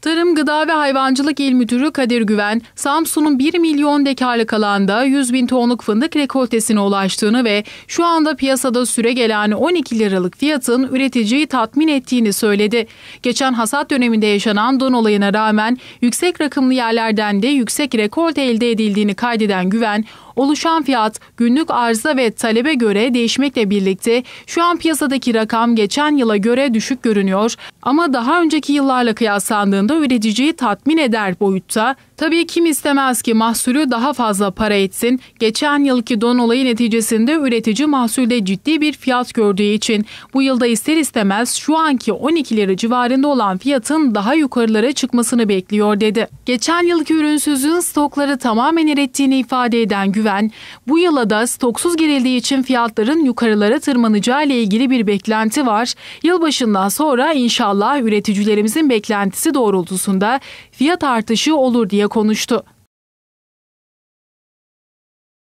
Tarım, Gıda ve Hayvancılık İl Müdürü Kadir Güven, Samsun'un 1 milyon dekarlık alanda 100 bin tonluk fındık rekoltesine ulaştığını ve şu anda piyasada süre gelen 12 liralık fiyatın üreticiyi tatmin ettiğini söyledi. Geçen hasat döneminde yaşanan don olayına rağmen yüksek rakımlı yerlerden de yüksek rekolte elde edildiğini kaydeden Güven, oluşan fiyat günlük arıza ve talebe göre değişmekle birlikte şu an piyasadaki rakam geçen yıla göre düşük görünüyor ama daha önceki yıllarla kıyaslandığında zamanda üreticiyi tatmin eder boyutta. Tabii kim istemez ki mahsulü daha fazla para etsin. Geçen yılki don olayı neticesinde üretici mahsulde ciddi bir fiyat gördüğü için bu yılda ister istemez şu anki 12 lira civarında olan fiyatın daha yukarılara çıkmasını bekliyor dedi. Geçen yılki ürünsüzlüğün stokları tamamen erittiğini ifade eden Güven, bu yıla da stoksuz girildiği için fiyatların yukarılara tırmanacağı ile ilgili bir beklenti var. Yılbaşından sonra inşallah üreticilerimizin beklentisi doğru doğrultusunda fiyat artışı olur diye konuştu.